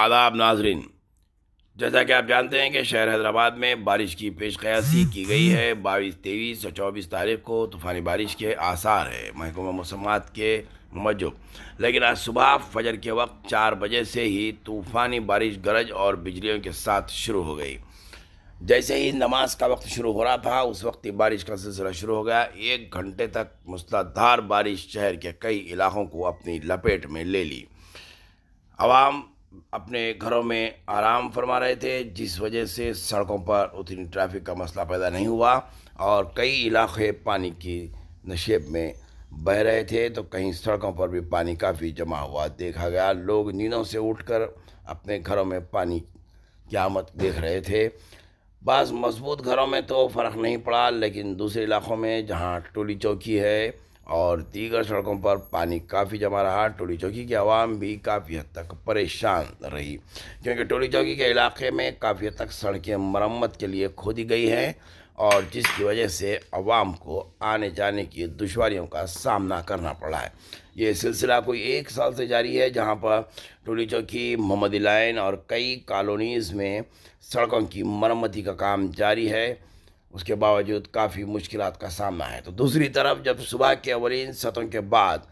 आदाब नाजरीन जैसा कि आप जानते हैं कि शहर हैदराबाद में बारिश की पेश कयासी की गई है बाईस तेईस और चौबीस तारीख को तूफ़ानी बारिश के आसार है महकमा मौसमात के मवजो लेकिन आज सुबह फजर के वक्त चार बजे से ही तूफ़ानी बारिश गरज और बिजलियों के साथ शुरू हो गई जैसे ही नमाज का वक्त शुरू हो रहा था उस वक्त ही बारिश का सिलसिला शुरू हो गया एक घंटे तक मूसलाधार बारिश शहर के कई इलाकों को अपनी लपेट में ले ली आवाम अपने घरों में आराम फरमा रहे थे जिस वजह से सड़कों पर उतनी ट्रैफिक का मसला पैदा नहीं हुआ और कई इलाके पानी की नशेब में बह रहे थे तो कहीं सड़कों पर भी पानी काफ़ी जमा हुआ देखा गया लोग नींदों से उठकर अपने घरों में पानी की आमद देख रहे थे बस मजबूत घरों में तो फ़र्क नहीं पड़ा लेकिन दूसरे इलाक़ों में जहाँ टोली चौकी है और दीगर सड़कों पर पानी काफ़ी जमा रहा टोली चौकी की आवाम भी काफ़ी हद तक परेशान रही क्योंकि टोली चौकी के इलाके में काफ़ी हद तक सड़कें मरम्मत के लिए खोदी गई हैं और जिसकी वजह से आवाम को आने जाने की दुशारियों का सामना करना पड़ा है ये सिलसिला कोई एक साल से जारी है जहाँ पर टोली चौकी मोहम्मदी लाइन और कई कॉलोनीज़ में सड़कों की मरम्मती का काम जारी है उसके बावजूद काफ़ी मुश्किल का सामना है तो दूसरी तरफ जब सुबह के अवलिन सतों के बाद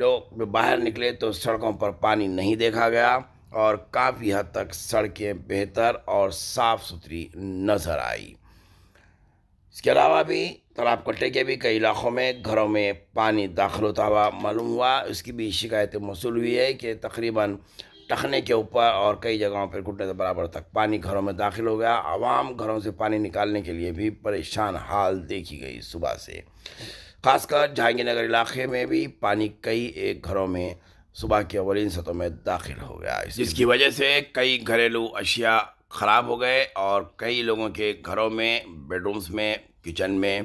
लोग बाहर निकले तो सड़कों पर पानी नहीं देखा गया और काफ़ी हद तक सड़कें बेहतर और साफ़ सुथरी नज़र आई इसके अलावा भी तालाब कट्टे के भी कई इलाकों में घरों में पानी दाखिल होता हुआ मालूम हुआ इसकी भी शिकायतें मौसू हुई है कि तकरीबन टखने के ऊपर और कई जगहों पर घुटने से बराबर तक पानी घरों में दाखिल हो गया आवाम घरों से पानी निकालने के लिए भी परेशान हाल देखी गई सुबह से खासकर जहांगीर नगर इलाके में भी पानी कई एक घरों में सुबह के अवलिन सतों में दाखिल हो गया जिसकी वजह से कई घरेलू अशिया ख़राब हो गए और कई लोगों के घरों में बेडरूम्स में किचन में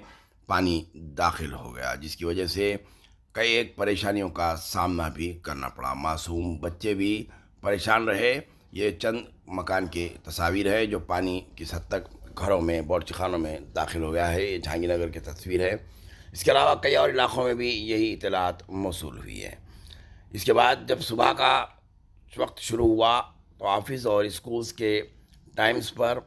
पानी दाखिल हो गया जिसकी वजह से कई एक परेशानियों का सामना भी करना पड़ा मासूम बच्चे भी परेशान रहे ये चंद मकान के तस्वीर है जो पानी की हद तक घरों में खानों में दाखिल हो गया है ये जहांगीरनगर की तस्वीर है इसके अलावा कई और इलाक़ों में भी यही इतलात मौसू हुई है इसके बाद जब सुबह का वक्त शुरू हुआ तो ऑफिस और स्कूल्स के टाइम्स पर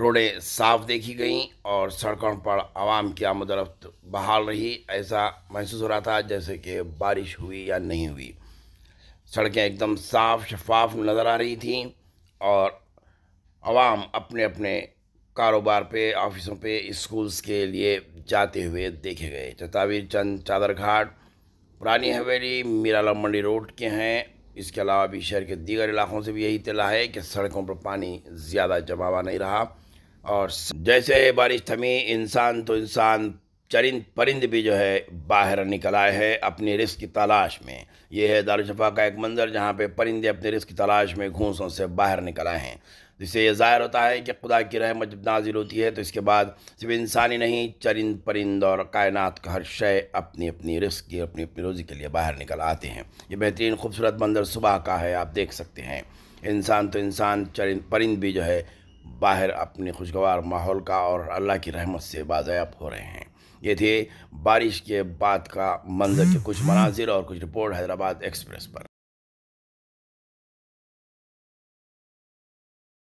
रोडें साफ देखी गईं और सड़कों पर आवाम की आमदरफ्त बहाल रही ऐसा महसूस हो रहा था जैसे कि बारिश हुई या नहीं हुई सड़कें एकदम साफ शफाफ नज़र आ रही थी और आवाम अपने अपने कारोबार पे ऑफिसों पे स्कूल्स के लिए जाते हुए देखे गए चतावीर चंद चादर घाट पुरानी हवेली मीराला मंडी रोड के हैं इसके अलावा भी शहर के दीगर इलाकों से भी यही तला है कि सड़कों पर पानी ज़्यादा जमा हुआ नहीं रहा और जैसे बारिश थमी इंसान तो इंसान चरिंद परिंद भी जो है बाहर निकल आए हैं अपने रिस्क की तलाश में ये है दारुशफा का एक मंजर जहाँ पे परिंदे अपने रिस्क की तलाश में घूसों से बाहर निकल आए हैं जिससे यह ज़ाहिर होता है कि खुदा की रहमत जब नाजिल होती है तो इसके बाद सिर्फ इंसानी नहीं चरिंद परिंद और कायनात का हर शय अपनी अपनी रिस्क की अपनी अपनी रोज़ी के लिए बाहर निकल आते हैं ये बेहतरीन खूबसूरत मंजर सुबह का है आप देख सकते हैं इंसान तो इंसान चरिंद परिंद भी जो है बाहर अपने खुशगवार माहौल का और अल्लाह की रहमत से बाज़याब हो रहे हैं ये थे बारिश के बाद का मंजर के कुछ मनाजिर और कुछ रिपोर्ट हैदराबाद एक्सप्रेस पर